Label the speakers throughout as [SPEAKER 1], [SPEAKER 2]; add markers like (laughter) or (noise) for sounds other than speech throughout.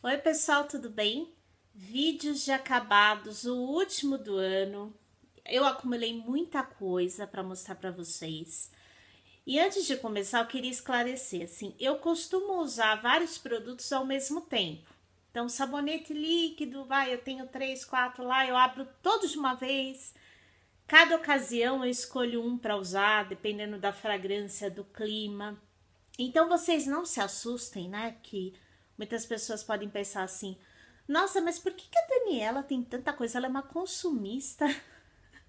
[SPEAKER 1] Oi, pessoal, tudo bem? Vídeos de acabados, o último do ano. Eu acumulei muita coisa para mostrar para vocês. E antes de começar, eu queria esclarecer, assim, eu costumo usar vários produtos ao mesmo tempo. Então, sabonete líquido, vai, eu tenho três, quatro lá, eu abro todos de uma vez. Cada ocasião eu escolho um para usar, dependendo da fragrância, do clima. Então, vocês não se assustem, né, que Muitas pessoas podem pensar assim: nossa, mas por que, que a Daniela tem tanta coisa? Ela é uma consumista.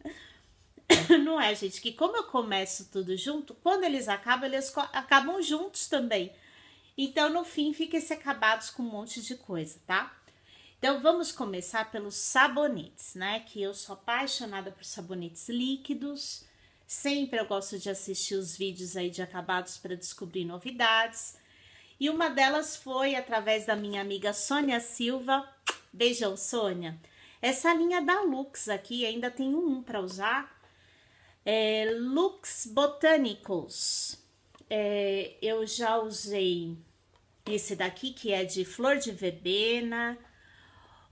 [SPEAKER 1] (laughs) Não é, gente? Que como eu começo tudo junto, quando eles acabam, eles acabam juntos também. Então, no fim, fiquem se acabados com um monte de coisa, tá? Então, vamos começar pelos sabonetes, né? Que eu sou apaixonada por sabonetes líquidos. Sempre eu gosto de assistir os vídeos aí de acabados para descobrir novidades. E uma delas foi através da minha amiga Sônia Silva. Beijão, Sônia. Essa linha da Lux aqui, ainda tem um para usar. É, Lux Botanicals. É, eu já usei esse daqui, que é de flor de verbena,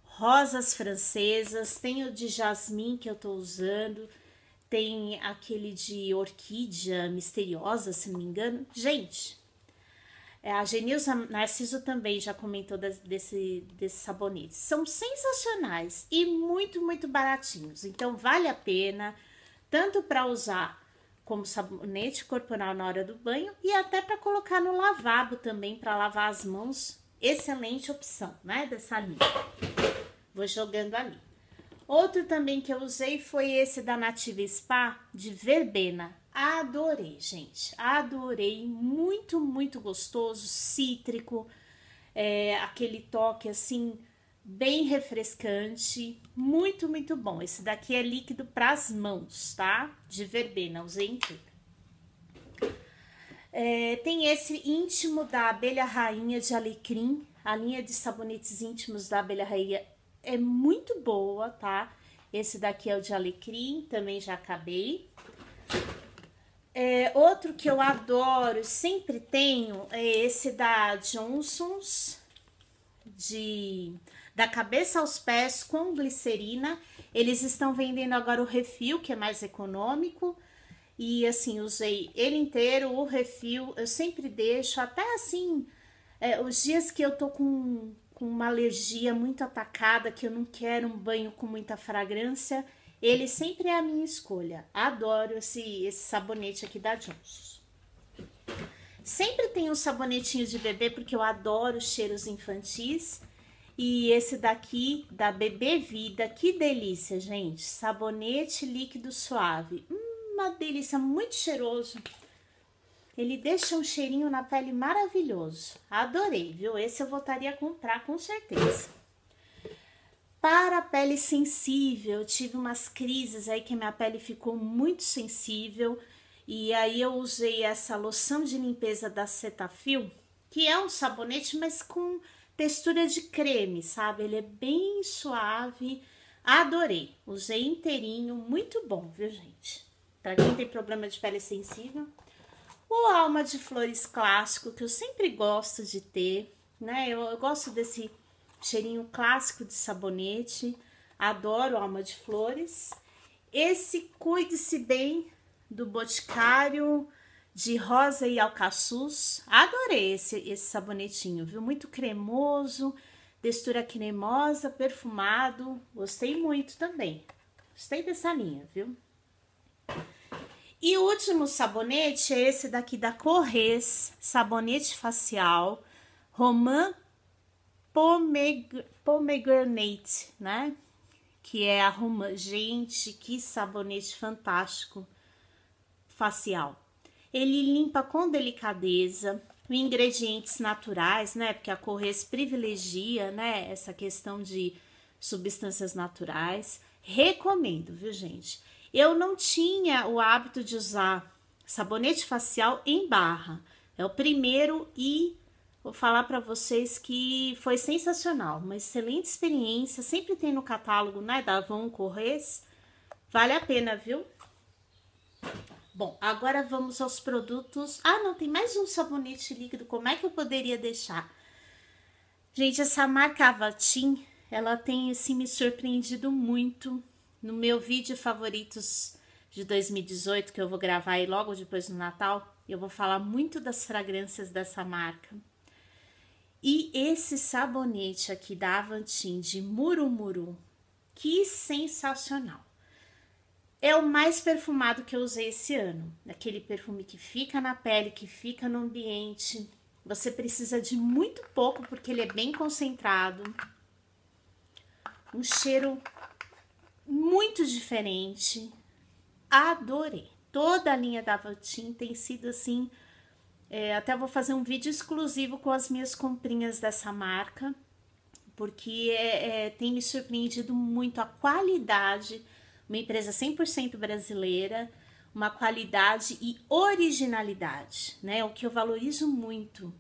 [SPEAKER 1] rosas francesas, tem o de jasmim que eu tô usando, tem aquele de orquídea misteriosa, se não me engano. Gente, é, a Genilza Narciso também já comentou desse, desses sabonetes. São sensacionais e muito, muito baratinhos. Então, vale a pena tanto para usar como sabonete corporal na hora do banho e até para colocar no lavabo também, para lavar as mãos. Excelente opção, né? Dessa linha. Vou jogando ali. Outro também que eu usei foi esse da Nativa Spa de verbena. Adorei, gente. Adorei. Muito, muito gostoso, cítrico. É, aquele toque assim, bem refrescante. Muito, muito bom. Esse daqui é líquido para as mãos, tá? De verbena, usei inteiro. É, tem esse íntimo da abelha rainha de alecrim. A linha de sabonetes íntimos da abelha rainha é muito boa, tá? Esse daqui é o de alecrim, também já acabei. É, outro que eu adoro, sempre tenho, é esse da Johnson's, de da cabeça aos pés com glicerina. Eles estão vendendo agora o refil, que é mais econômico. E assim, usei ele inteiro, o refil, eu sempre deixo, até assim, é, os dias que eu tô com, com uma alergia muito atacada, que eu não quero um banho com muita fragrância, ele sempre é a minha escolha. Adoro esse, esse sabonete aqui da Johnson. Sempre tem um sabonetinho de bebê, porque eu adoro cheiros infantis. E esse daqui, da Bebê Vida, que delícia, gente. Sabonete líquido suave. Hum, uma delícia, muito cheiroso. Ele deixa um cheirinho na pele maravilhoso. Adorei, viu? Esse eu voltaria a comprar com certeza. Para a pele sensível, eu tive umas crises aí que minha pele ficou muito sensível e aí eu usei essa loção de limpeza da Cetaphil, que é um sabonete, mas com textura de creme, sabe? Ele é bem suave, adorei. Usei inteirinho, muito bom, viu, gente? Para quem tem problema de pele sensível. O alma de flores clássico, que eu sempre gosto de ter, né? Eu, eu gosto desse cheirinho clássico de sabonete. Adoro alma de flores. Esse Cuide-se Bem do Boticário de rosa e alcaçuz. Adorei esse, esse sabonetinho, viu? Muito cremoso, textura cremosa, perfumado. Gostei muito também. Gostei dessa linha, viu? E o último sabonete é esse daqui da Corrês, sabonete facial Roman pomegranate, né? Que é arruma. Gente, que sabonete fantástico facial. Ele limpa com delicadeza, ingredientes naturais, né? Porque a Corres privilegia, né? Essa questão de substâncias naturais. Recomendo, viu, gente? Eu não tinha o hábito de usar sabonete facial em barra. É o primeiro e Vou falar para vocês que foi sensacional, uma excelente experiência. Sempre tem no catálogo, né, da Avon Correios. Vale a pena, viu? Bom, agora vamos aos produtos. Ah, não, tem mais um sabonete líquido. Como é que eu poderia deixar? Gente, essa marca Avatim, ela tem, assim, me surpreendido muito. No meu vídeo favoritos de 2018, que eu vou gravar aí logo depois do Natal, eu vou falar muito das fragrâncias dessa marca. E esse sabonete aqui da Avantin de Murumuru, que sensacional! É o mais perfumado que eu usei esse ano. Aquele perfume que fica na pele, que fica no ambiente. Você precisa de muito pouco porque ele é bem concentrado. Um cheiro muito diferente. Adorei. Toda a linha da Avantin tem sido assim é, até vou fazer um vídeo exclusivo com as minhas comprinhas dessa marca, porque é, é, tem me surpreendido muito a qualidade, uma empresa 100% brasileira, uma qualidade e originalidade, né? É o que eu valorizo muito,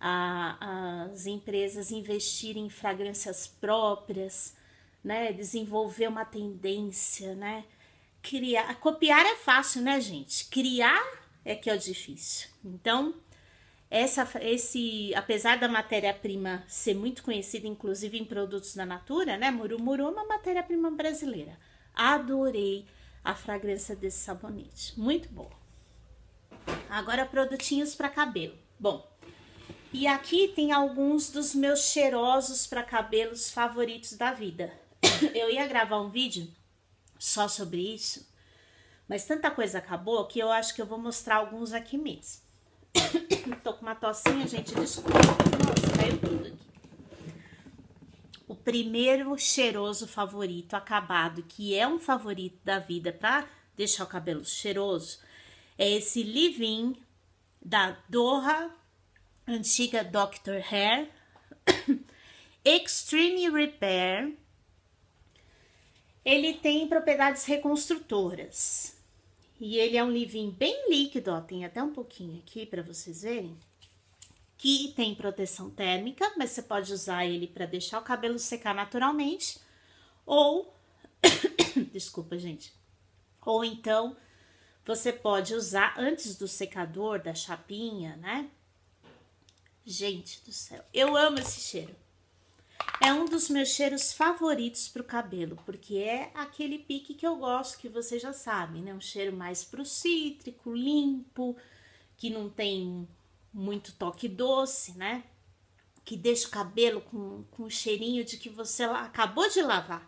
[SPEAKER 1] a, as empresas investirem em fragrâncias próprias, né? Desenvolver uma tendência, né? Criar, copiar é fácil, né, gente? Criar é que é o difícil. Então, essa, esse, apesar da matéria-prima ser muito conhecida, inclusive em produtos da natura, né? Murumuru é uma matéria-prima brasileira. Adorei a fragrância desse sabonete, muito boa. Agora, produtinhos para cabelo. Bom, e aqui tem alguns dos meus cheirosos para cabelos favoritos da vida. (coughs) Eu ia gravar um vídeo só sobre isso, mas tanta coisa acabou que eu acho que eu vou mostrar alguns aqui mesmo. (coughs) Tô com uma tocinha, gente, desculpa. Nossa, caiu tudo aqui. O primeiro cheiroso favorito acabado, que é um favorito da vida para deixar o cabelo cheiroso, é esse Livin da Doha, antiga Dr. Hair, (coughs) Extreme Repair. Ele tem propriedades reconstrutoras. E ele é um livrinho bem líquido, ó, tem até um pouquinho aqui para vocês verem. Que tem proteção térmica, mas você pode usar ele para deixar o cabelo secar naturalmente. Ou, (coughs) desculpa, gente. Ou então, você pode usar antes do secador, da chapinha, né? Gente do céu, eu amo esse cheiro. É um dos meus cheiros favoritos para o cabelo, porque é aquele pique que eu gosto, que vocês já sabem, né? Um cheiro mais pro cítrico, limpo, que não tem muito toque doce, né? Que deixa o cabelo com, com um cheirinho de que você acabou de lavar.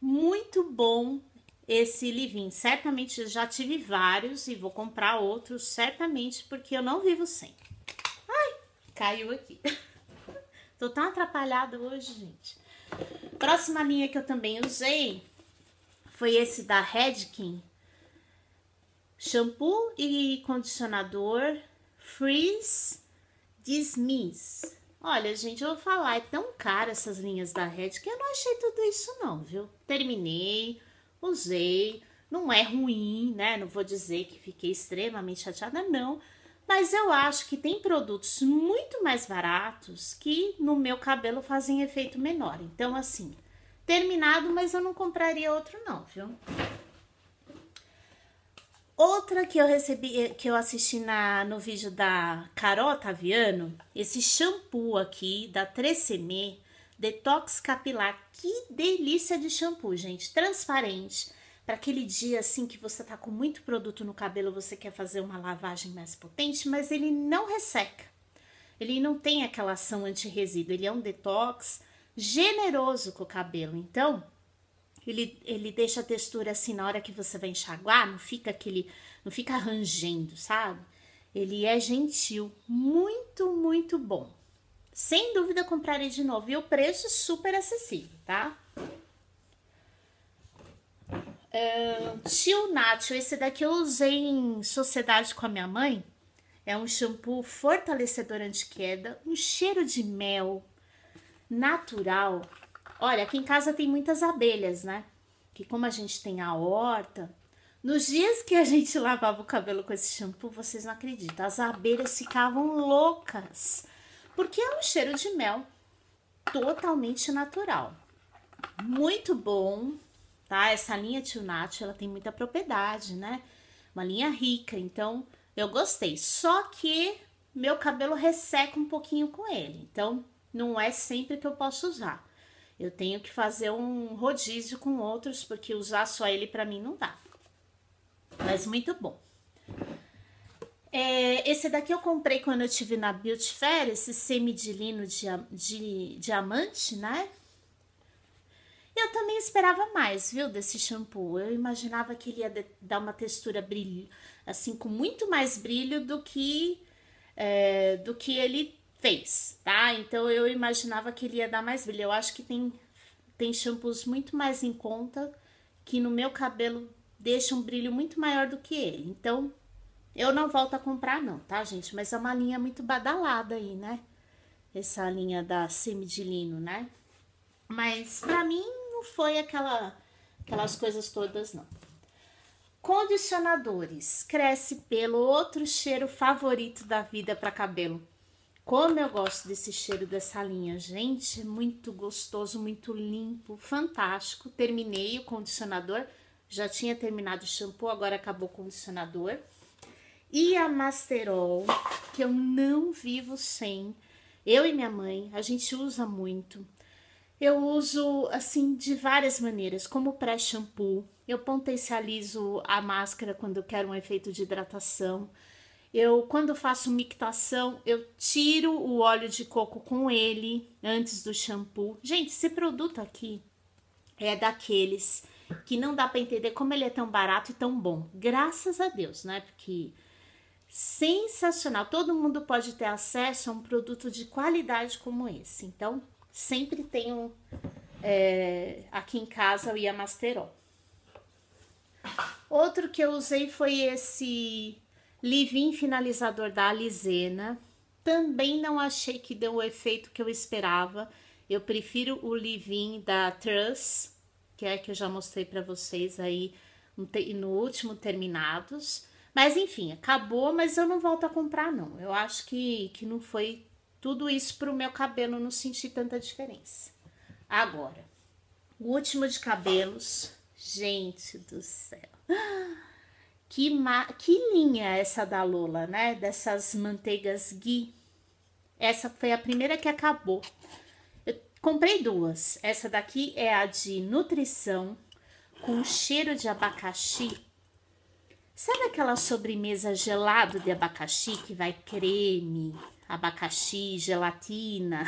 [SPEAKER 1] Muito bom esse livin. Certamente já tive vários e vou comprar outros, certamente, porque eu não vivo sem. Ai, caiu aqui. (laughs) Tô tão atrapalhada hoje, gente. Próxima linha que eu também usei foi esse da Redken. Shampoo e condicionador Freeze Dismiss. Olha, gente, eu vou falar, é tão caro essas linhas da Red que eu não achei tudo isso não, viu? Terminei, usei, não é ruim, né? Não vou dizer que fiquei extremamente chateada, não. Mas eu acho que tem produtos muito mais baratos que no meu cabelo fazem efeito menor. Então, assim, terminado, mas eu não compraria outro, não, viu? Outra que eu recebi, eh, que eu assisti na, no vídeo da Carol Aviano, esse shampoo aqui da 3 m Detox Capilar. Que delícia de shampoo, gente! Transparente para aquele dia assim que você tá com muito produto no cabelo, você quer fazer uma lavagem mais potente, mas ele não resseca. Ele não tem aquela ação anti-resíduo, ele é um detox generoso com o cabelo. Então, ele, ele deixa a textura assim na hora que você vai enxaguar, não fica aquele, não fica rangendo, sabe? Ele é gentil, muito, muito bom. Sem dúvida comprarei de novo e o preço super acessível, tá? Tio Nacho, esse daqui eu usei em sociedade com a minha mãe. É um shampoo fortalecedor anti-queda, um cheiro de mel natural. Olha, aqui em casa tem muitas abelhas, né? Que como a gente tem a horta, nos dias que a gente lavava o cabelo com esse shampoo, vocês não acreditam, as abelhas ficavam loucas, porque é um cheiro de mel totalmente natural. Muito bom tá? Essa linha Tio Nacho, ela tem muita propriedade, né? Uma linha rica, então eu gostei. Só que meu cabelo resseca um pouquinho com ele, então não é sempre que eu posso usar. Eu tenho que fazer um rodízio com outros, porque usar só ele para mim não dá. Mas muito bom. É, esse daqui eu comprei quando eu tive na Beauty Fair, esse semi de lino de, de diamante, né? Eu também esperava mais, viu, desse shampoo. Eu imaginava que ele ia dar uma textura brilho, assim, com muito mais brilho do que é, do que ele fez, tá? Então eu imaginava que ele ia dar mais brilho. Eu acho que tem tem shampoos muito mais em conta que no meu cabelo deixa um brilho muito maior do que ele. Então eu não volto a comprar não, tá, gente? Mas é uma linha muito badalada aí, né? Essa linha da semidilino, né? Mas para mim não foi aquela, aquelas coisas todas, não. Condicionadores. Cresce pelo outro cheiro favorito da vida para cabelo. Como eu gosto desse cheiro dessa linha, gente, é muito gostoso, muito limpo, fantástico. Terminei o condicionador, já tinha terminado o shampoo, agora acabou o condicionador. E a Masterol, que eu não vivo sem. Eu e minha mãe, a gente usa muito. Eu uso assim de várias maneiras, como pré-shampoo, eu potencializo a máscara quando eu quero um efeito de hidratação. Eu, quando faço mictação, eu tiro o óleo de coco com ele antes do shampoo. Gente, esse produto aqui é daqueles que não dá para entender como ele é tão barato e tão bom. Graças a Deus, né? Porque sensacional. Todo mundo pode ter acesso a um produto de qualidade como esse. Então, sempre tenho é, aqui em casa o Yamasterol. Outro que eu usei foi esse Livin finalizador da Alizena. Também não achei que deu o efeito que eu esperava. Eu prefiro o Livin da Truss, que é que eu já mostrei para vocês aí no último Terminados. Mas enfim, acabou, mas eu não volto a comprar não. Eu acho que, que não foi tudo isso para o meu cabelo não sentir tanta diferença. Agora, o último de cabelos, gente do céu. Que, ma... que linha essa da Lola, né? Dessas manteigas Gui. Essa foi a primeira que acabou. Eu comprei duas. Essa daqui é a de nutrição com cheiro de abacaxi. Sabe aquela sobremesa gelada de abacaxi que vai creme, abacaxi, gelatina,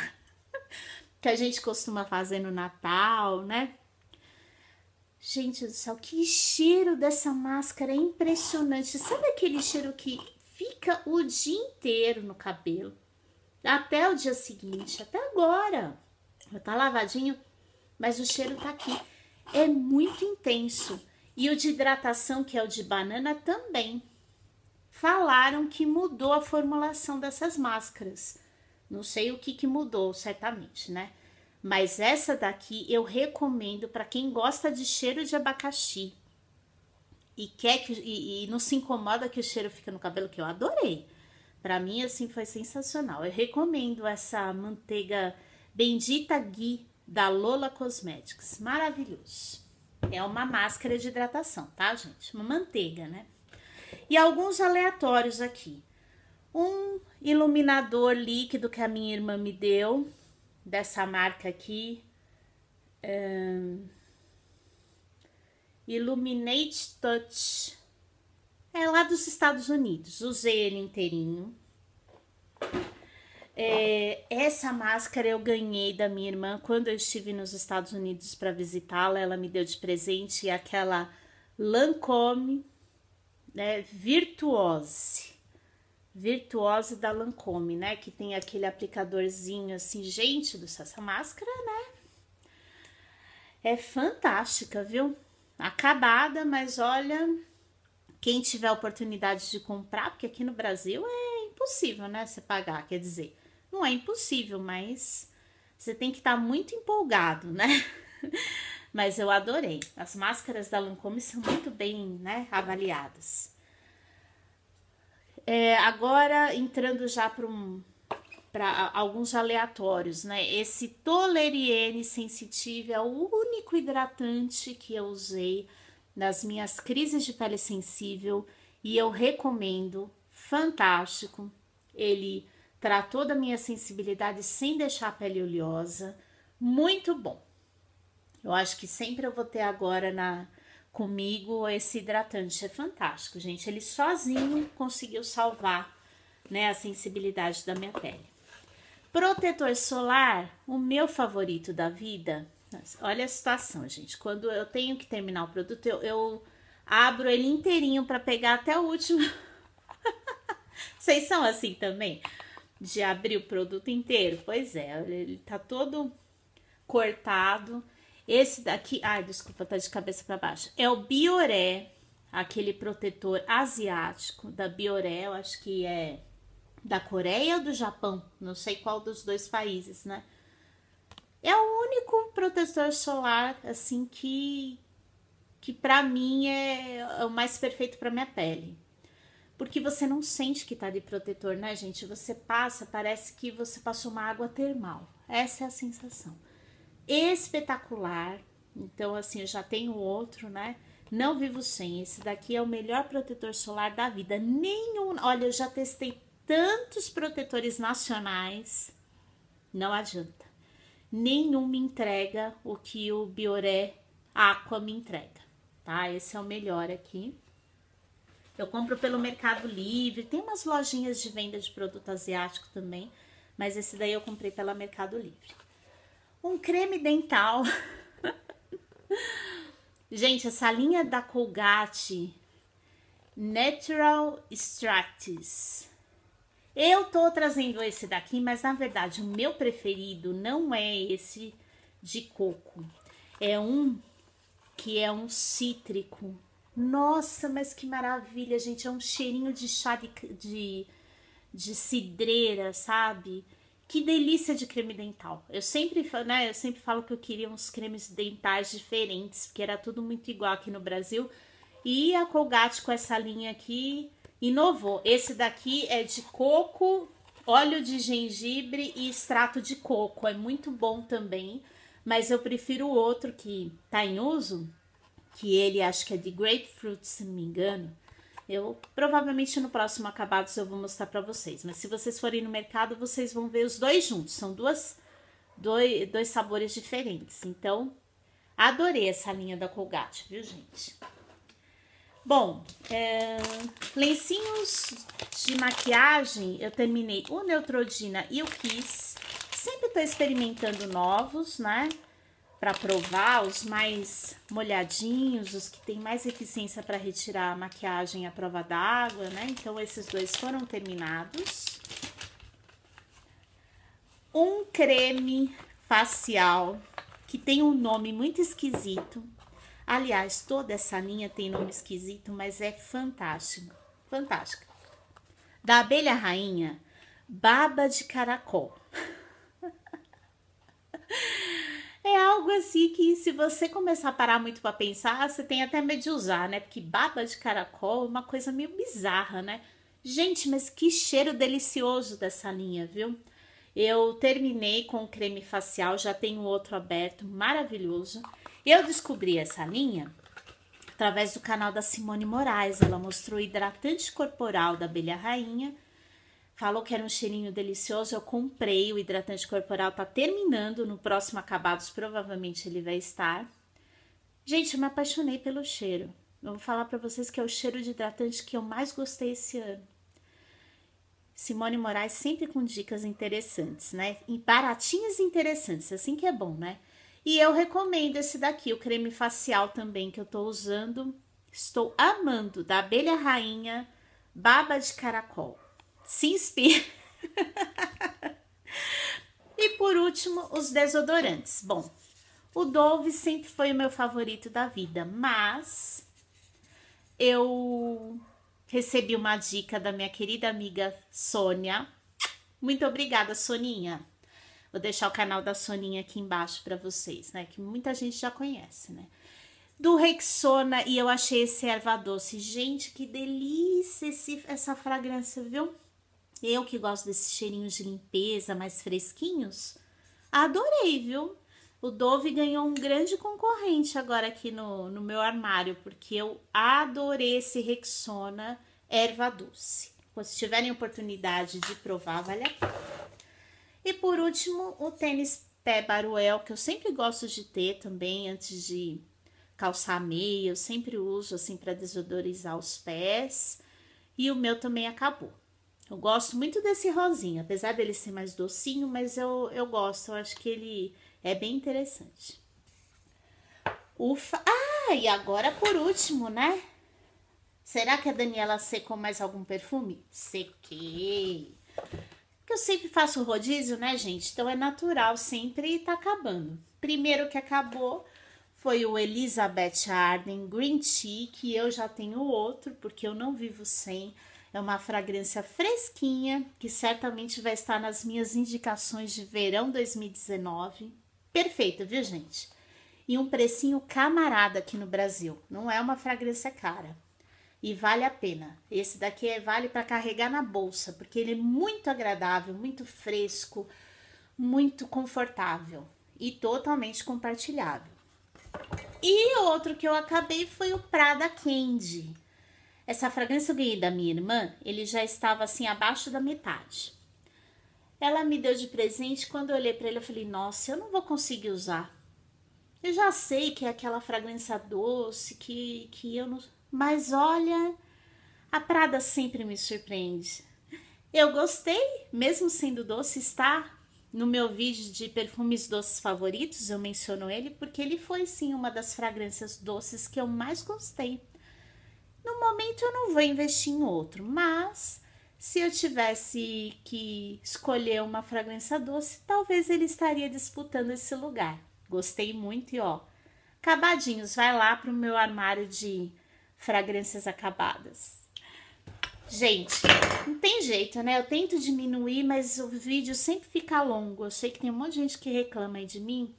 [SPEAKER 1] (laughs) que a gente costuma fazer no Natal, né? Gente do céu, que cheiro dessa máscara é impressionante. Sabe aquele cheiro que fica o dia inteiro no cabelo? Até o dia seguinte, até agora. Tá lavadinho, mas o cheiro tá aqui. É muito intenso. E o de hidratação, que é o de banana, também falaram que mudou a formulação dessas máscaras. Não sei o que, que mudou, certamente, né? Mas essa daqui eu recomendo para quem gosta de cheiro de abacaxi e quer que e, e, não se incomoda que o cheiro fica no cabelo, que eu adorei. Para mim assim foi sensacional. Eu recomendo essa manteiga bendita Gui da Lola Cosmetics, maravilhoso. É uma máscara de hidratação, tá, gente? Uma manteiga, né? e alguns aleatórios aqui. Um iluminador líquido que a minha irmã me deu, dessa marca aqui. Um, Illuminate Touch. É lá dos Estados Unidos. Usei ele inteirinho. É, essa máscara eu ganhei da minha irmã quando eu estive nos Estados Unidos para visitá-la. Ela me deu de presente aquela Lancome né, Virtuose. Virtuose da Lancôme, né? Que tem aquele aplicadorzinho assim, gente do céu, essa máscara, né? É fantástica, viu? Acabada, mas olha, quem tiver oportunidade de comprar, porque aqui no Brasil é impossível, né? Você pagar, quer dizer, não é impossível, mas você tem que estar tá muito empolgado, né? (laughs) mas eu adorei. As máscaras da Lancôme são muito bem né, avaliadas. É, agora, entrando já para alguns aleatórios, né? Esse Toleriene Sensitive é o único hidratante que eu usei nas minhas crises de pele sensível e eu recomendo, fantástico. Ele tratou da minha sensibilidade sem deixar a pele oleosa, muito bom. Eu acho que sempre eu vou ter agora na comigo esse hidratante. É fantástico, gente. Ele sozinho conseguiu salvar né, a sensibilidade da minha pele. Protetor solar, o meu favorito da vida. Olha a situação, gente. Quando eu tenho que terminar o produto, eu, eu abro ele inteirinho para pegar até o último. (laughs) Vocês são assim também? De abrir o produto inteiro? Pois é, ele tá todo cortado. Esse daqui, ai, desculpa, tá de cabeça para baixo. É o Bioré, aquele protetor asiático da Bioré, eu acho que é da Coreia ou do Japão, não sei qual dos dois países, né? É o único protetor solar assim que que para mim é, é o mais perfeito para minha pele. Porque você não sente que tá de protetor, né, gente? Você passa, parece que você passou uma água termal. Essa é a sensação espetacular. Então, assim, eu já tenho outro, né? Não vivo sem. Esse daqui é o melhor protetor solar da vida. Nenhum. Olha, eu já testei tantos protetores nacionais. Não adianta. Nenhum me entrega o que o Bioré Aqua me entrega, tá? Esse é o melhor aqui. Eu compro pelo Mercado Livre, tem umas lojinhas de venda de produto asiático também, mas esse daí eu comprei pela Mercado Livre um creme dental. (laughs) Gente, essa linha da Colgate Natural Extracts. Eu tô trazendo esse daqui, mas na verdade o meu preferido não é esse de coco. É um que é um cítrico. Nossa, mas que maravilha, gente. É um cheirinho de chá de, de, de cidreira, sabe? Que delícia de creme dental. Eu sempre, né, eu sempre falo que eu queria uns cremes dentais diferentes, porque era tudo muito igual aqui no Brasil. E a Colgate com essa linha aqui inovou. Esse daqui é de coco, óleo de gengibre e extrato de coco. É muito bom também, mas eu prefiro o outro que tá em uso, que ele acho que é de grapefruit, se não me engano. Eu provavelmente no próximo acabados eu vou mostrar para vocês, mas se vocês forem no mercado, vocês vão ver os dois juntos. São duas dois, dois sabores diferentes. Então, adorei essa linha da Colgate, viu, gente? Bom, é, lencinhos de maquiagem, eu terminei o Neutrodina e o Kiss. Sempre tô experimentando novos, né? para provar, os mais molhadinhos, os que têm mais eficiência para retirar a maquiagem à prova d'água, né? Então, esses dois foram terminados. Um creme facial que tem um nome muito esquisito. Aliás, toda essa linha tem nome esquisito, mas é fantástico. fantástico. Da abelha rainha, baba de caracol. (laughs) assim que se você começar a parar muito para pensar, você tem até medo de usar, né? Porque baba de caracol é uma coisa meio bizarra, né? Gente, mas que cheiro delicioso dessa linha, viu? Eu terminei com o creme facial, já tenho outro aberto, maravilhoso. Eu descobri essa linha através do canal da Simone Moraes. Ela mostrou hidratante corporal da abelha rainha falou que era um cheirinho delicioso. Eu comprei o hidratante corporal, tá terminando. No próximo Acabados, provavelmente ele vai estar. Gente, eu me apaixonei pelo cheiro. Eu vou falar para vocês que é o cheiro de hidratante que eu mais gostei esse ano. Simone Moraes sempre com dicas interessantes, né? E baratinhas e interessantes, assim que é bom, né? E eu recomendo esse daqui, o creme facial também que eu tô usando. Estou amando, da Abelha Rainha Baba de Caracol se inspira. (laughs) e por último, os desodorantes. Bom, o Dove sempre foi o meu favorito da vida, mas eu recebi uma dica da minha querida amiga Sônia. Muito obrigada, Soninha. Vou deixar o canal da Soninha aqui embaixo para vocês, né? Que muita gente já conhece, né? do Rexona e eu achei esse erva doce. Gente, que delícia esse, essa fragrância, viu? Eu que gosto desses cheirinhos de limpeza mais fresquinhos, adorei, viu? O Dove ganhou um grande concorrente agora aqui no, no meu armário, porque eu adorei esse Rexona erva doce. Se tiverem oportunidade de provar, vale a pena. E por último, o tênis pé baruel, que eu sempre gosto de ter também antes de calçar meia, eu sempre uso assim para desodorizar os pés. E o meu também acabou. Eu gosto muito desse rosinho, apesar dele ser mais docinho, mas eu, eu gosto, eu acho que ele é bem interessante. Ufa! Ah, e agora por último, né? Será que a Daniela secou mais algum perfume? Sequei! Porque eu sempre faço rodízio, né, gente? Então é natural, sempre tá acabando. Primeiro que acabou foi o Elizabeth Arden Green Tea, que eu já tenho outro, porque eu não vivo sem. É uma fragrância fresquinha que certamente vai estar nas minhas indicações de verão 2019. Perfeito, viu, gente? E um precinho camarada aqui no Brasil. Não é uma fragrância cara. E vale a pena. Esse daqui é vale para carregar na bolsa, porque ele é muito agradável, muito fresco, muito confortável e totalmente compartilhável. E outro que eu acabei foi o Prada Candy. Essa fragrância eu ganhei da minha irmã, ele já estava assim abaixo da metade. Ela me deu de presente, quando eu olhei para ele, eu falei: "Nossa, eu não vou conseguir usar. Eu já sei que é aquela fragrância doce que que eu não, mas olha, a Prada sempre me surpreende. Eu gostei, mesmo sendo doce, está no meu vídeo de perfumes doces favoritos, eu menciono ele porque ele foi sim uma das fragrâncias doces que eu mais gostei. No momento eu não vou investir em outro, mas se eu tivesse que escolher uma fragrância doce, talvez ele estaria disputando esse lugar. Gostei muito e ó, acabadinhos, vai lá pro meu armário de fragrâncias acabadas. Gente, não tem jeito, né? Eu tento diminuir, mas o vídeo sempre fica longo. Eu sei que tem um monte de gente que reclama aí de mim,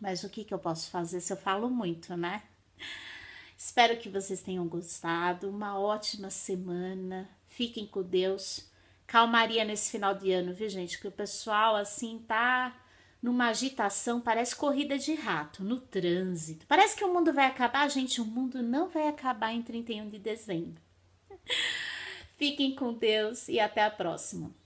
[SPEAKER 1] mas o que, que eu posso fazer se eu falo muito, né? Espero que vocês tenham gostado. Uma ótima semana. Fiquem com Deus. Calmaria nesse final de ano, viu, gente? Que o pessoal assim tá numa agitação, parece corrida de rato no trânsito. Parece que o mundo vai acabar, gente. O mundo não vai acabar em 31 de dezembro. (laughs) Fiquem com Deus e até a próxima.